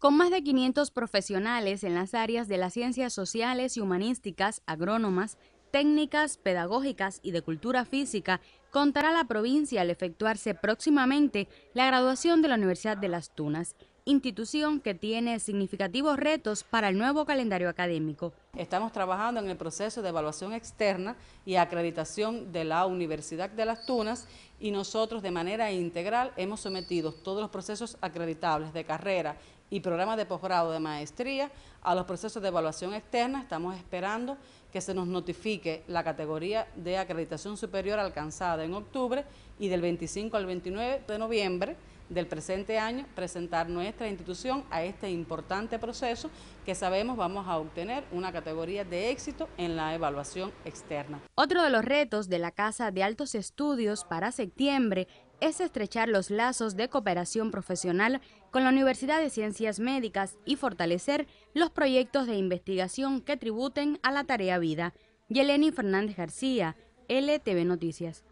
Con más de 500 profesionales en las áreas de las ciencias sociales y humanísticas, agrónomas, técnicas, pedagógicas y de cultura física, contará la provincia al efectuarse próximamente la graduación de la Universidad de Las Tunas institución que tiene significativos retos para el nuevo calendario académico. Estamos trabajando en el proceso de evaluación externa y acreditación de la Universidad de las Tunas y nosotros de manera integral hemos sometido todos los procesos acreditables de carrera y programas de posgrado de maestría a los procesos de evaluación externa. Estamos esperando que se nos notifique la categoría de acreditación superior alcanzada en octubre y del 25 al 29 de noviembre del presente año presentar nuestra institución a este importante proceso que sabemos vamos a obtener una categoría de éxito en la evaluación externa. Otro de los retos de la Casa de Altos Estudios para septiembre es estrechar los lazos de cooperación profesional con la Universidad de Ciencias Médicas y fortalecer los proyectos de investigación que tributen a la tarea vida. Yeleni Fernández García, LTV Noticias.